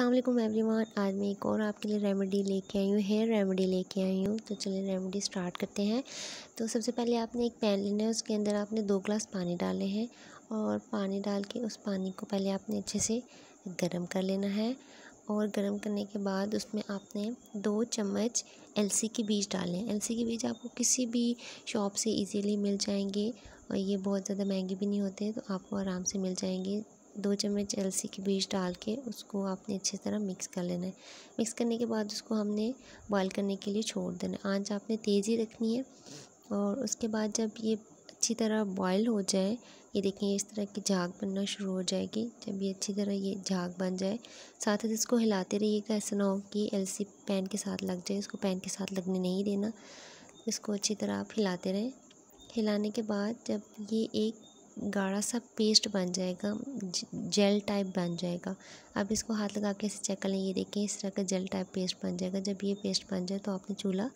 Aslam everyone आज मैं एक और आपके लिए रेमेडी लेके आई हूँ हेयर रेमेडी लेके आई हूँ तो चलिए रेमेडी स्टार्ट करते हैं तो सबसे पहले आपने एक पैन लेना है उसके अंदर आपने दो ग्लास पानी डाले हैं और पानी डाल के उस पानी को पहले आपने अच्छे से गर्म कर लेना है और गर्म करने के बाद उसमें आपने दो चम्मच एलसी के बीज डालें एलसी के बीज आपको किसी भी शॉप से इजीली मिल जाएंगे और ये बहुत ज़्यादा महंगे भी नहीं होते तो आपको आराम से मिल जाएंगे दो चम्मच अलसी के बीज डाल के उसको आपने अच्छी तरह मिक्स कर लेना है मिक्स करने के बाद उसको हमने बॉयल करने के लिए छोड़ देना है आँच आपने तेज़ी रखनी है और उसके बाद जब ये अच्छी तरह बॉयल हो जाए ये देखें इस तरह की झाग बनना शुरू हो जाएगी जब ये अच्छी तरह ये झाग बन जाए साथ ही इसको हिलाते रहिएगा ऐसा ना हो कि सी पैन के साथ लग जाए इसको पैन के साथ लगने नहीं देना इसको अच्छी तरह आप हिलाते रहें हिलाने के बाद जब ये एक गाढ़ा सा पेस्ट बन जाएगा जेल टाइप बन जाएगा अब इसको हाथ लगा के इसे चेक कर लें ये देखें इस तरह का जेल टाइप पेस्ट बन जाएगा जब ये पेस्ट बन जाए तो आपने चूल्हा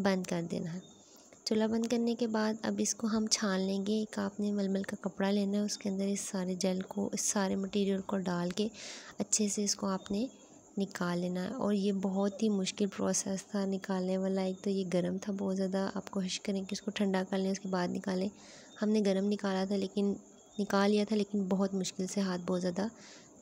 बंद कर देना है चूल्हा बंद करने के बाद अब इसको हम छान लेंगे एक आपने मलमल का कपड़ा लेना है उसके अंदर इस सारे जेल को इस सारे मटेरियल को डाल के अच्छे से इसको आपने निकाल लेना है और ये बहुत ही मुश्किल प्रोसेस था निकालने वाला एक तो ये गर्म था बहुत ज़्यादा आप कोशिश करें कि इसको ठंडा कर लें उसके बाद निकालें हमने गर्म निकाला था लेकिन निकाल लिया था लेकिन बहुत मुश्किल से हाथ बहुत ज़्यादा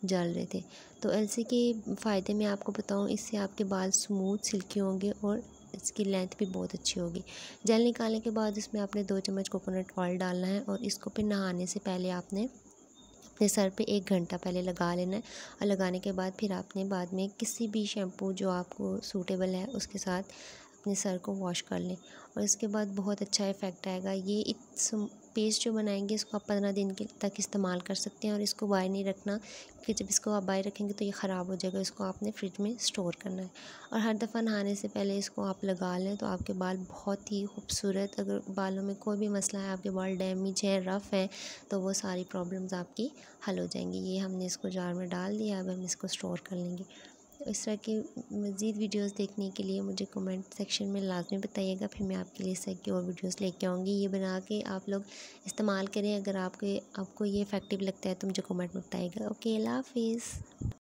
जल रहे थे तो ऐसे के फ़ायदे मैं आपको बताऊँ इससे आपके बाल स्मूथ सिल्की होंगे और इसकी लेंथ भी बहुत अच्छी होगी जेल निकालने के बाद इसमें आपने दो चम्मच कोकोनट ऑयल डालना है और इसको फिर नहाने से पहले आपने अपने सर पे एक घंटा पहले लगा लेना है और लगाने के बाद फिर आपने बाद में किसी भी शैम्पू जो आपको सूटेबल है उसके साथ अपने सर को वॉश कर लें और इसके बाद बहुत अच्छा इफ़ेक्ट आएगा ये पेस्ट जो बनाएंगे इसको आप पंद्रह दिन के तक इस्तेमाल कर सकते हैं और इसको बाय नहीं रखना क्योंकि जब इसको आप बाय रखेंगे तो ये ख़राब हो जाएगा इसको आपने फ्रिज में स्टोर करना है और हर दफ़ा नहाने से पहले इसको आप लगा लें तो आपके बाल बहुत ही खूबसूरत अगर बालों में कोई भी मसला है आपके बाल डैमेज हैं रफ़ हैं तो वो सारी प्रॉब्लम्स आपकी हल हो जाएंगी ये हमने इसको जार में डाल दिया अब हम इसको स्टोर कर लेंगे इस तरह की मज़ीद वीडियोस देखने के लिए मुझे कमेंट सेक्शन में लाजमी बताइएगा फिर मैं आपके लिए इस तरह की और वीडियोस लेके आऊँगी ये बना के आप लोग इस्तेमाल करें अगर आपके आपको ये इफ़ेक्टिव लगता है तो मुझे कमेंट में बताइएगा ओके अल्लाह हाफिज़